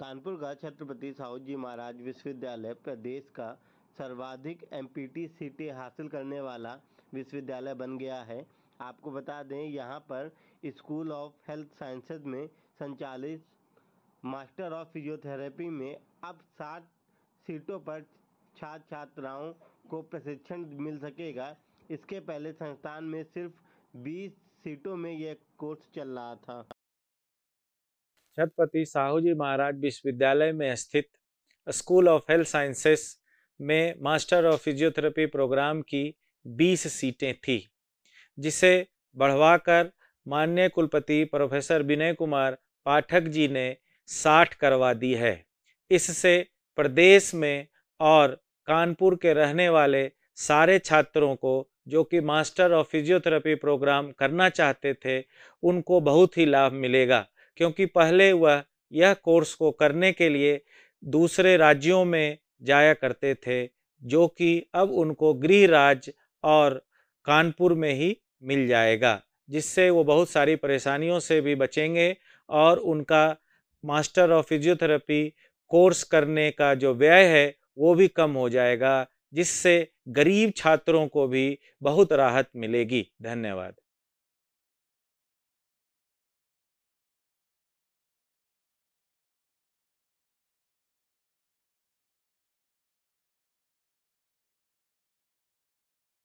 कानपुर का छत्रपति साहू जी महाराज विश्वविद्यालय प्रदेश का सर्वाधिक एम सीटें हासिल करने वाला विश्वविद्यालय बन गया है आपको बता दें यहाँ पर स्कूल ऑफ हेल्थ साइंसेज में संचालित मास्टर ऑफ फिजियोथेरेपी में अब सात सीटों पर छात्र छात्राओं को प्रशिक्षण मिल सकेगा इसके पहले संस्थान में सिर्फ 20 सीटों में यह कोर्स चल रहा था छत्रपति साहू जी महाराज विश्वविद्यालय में स्थित स्कूल ऑफ हेल्थ साइंसेस में मास्टर ऑफ फिजियोथेरेपी प्रोग्राम की 20 सीटें थी जिसे बढ़वाकर माननीय कुलपति प्रोफेसर विनय कुमार पाठक जी ने 60 करवा दी है इससे प्रदेश में और कानपुर के रहने वाले सारे छात्रों को जो कि मास्टर ऑफ फिजियोथेरेपी प्रोग्राम करना चाहते थे उनको बहुत ही लाभ मिलेगा क्योंकि पहले वह यह कोर्स को करने के लिए दूसरे राज्यों में जाया करते थे जो कि अब उनको गृह राज्य और कानपुर में ही मिल जाएगा जिससे वो बहुत सारी परेशानियों से भी बचेंगे और उनका मास्टर ऑफ फिजियोथेरेपी कोर्स करने का जो व्यय है वो भी कम हो जाएगा जिससे गरीब छात्रों को भी बहुत राहत मिलेगी धन्यवाद